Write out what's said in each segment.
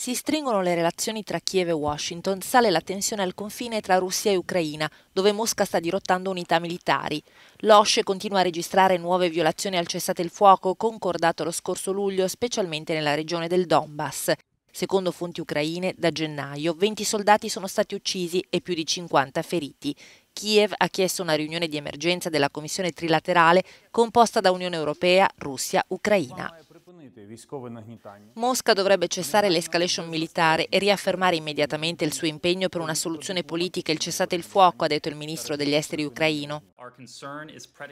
Si stringono le relazioni tra Kiev e Washington, sale la tensione al confine tra Russia e Ucraina, dove Mosca sta dirottando unità militari. L'OSCE continua a registrare nuove violazioni al cessate il fuoco concordato lo scorso luglio, specialmente nella regione del Donbass. Secondo fonti ucraine, da gennaio 20 soldati sono stati uccisi e più di 50 feriti. Kiev ha chiesto una riunione di emergenza della commissione trilaterale composta da Unione Europea, Russia, Ucraina. Mosca dovrebbe cessare l'escalation militare e riaffermare immediatamente il suo impegno per una soluzione politica e il cessate il fuoco, ha detto il ministro degli esteri ucraino.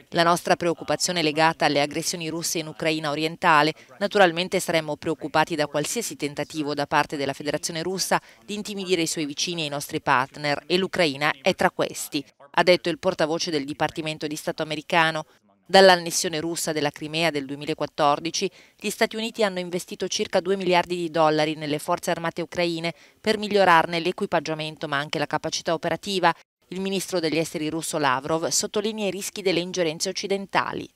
La nostra preoccupazione è legata alle aggressioni russe in Ucraina orientale. Naturalmente saremmo preoccupati da qualsiasi tentativo da parte della Federazione russa di intimidire i suoi vicini e i nostri partner e l'Ucraina è tra questi, ha detto il portavoce del Dipartimento di Stato americano. Dall'annessione russa della Crimea del 2014, gli Stati Uniti hanno investito circa 2 miliardi di dollari nelle forze armate ucraine per migliorarne l'equipaggiamento ma anche la capacità operativa. Il ministro degli esteri russo Lavrov sottolinea i rischi delle ingerenze occidentali.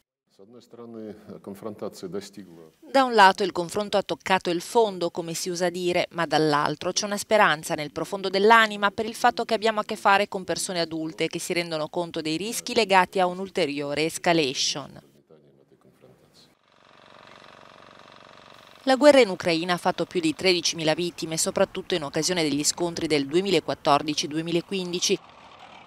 Da un lato il confronto ha toccato il fondo, come si usa dire, ma dall'altro c'è una speranza nel profondo dell'anima per il fatto che abbiamo a che fare con persone adulte che si rendono conto dei rischi legati a un'ulteriore escalation. La guerra in Ucraina ha fatto più di 13.000 vittime, soprattutto in occasione degli scontri del 2014-2015,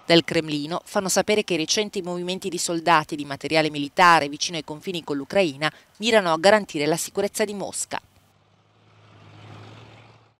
dal Cremlino fanno sapere che i recenti movimenti di soldati e di materiale militare vicino ai confini con l'Ucraina mirano a garantire la sicurezza di Mosca.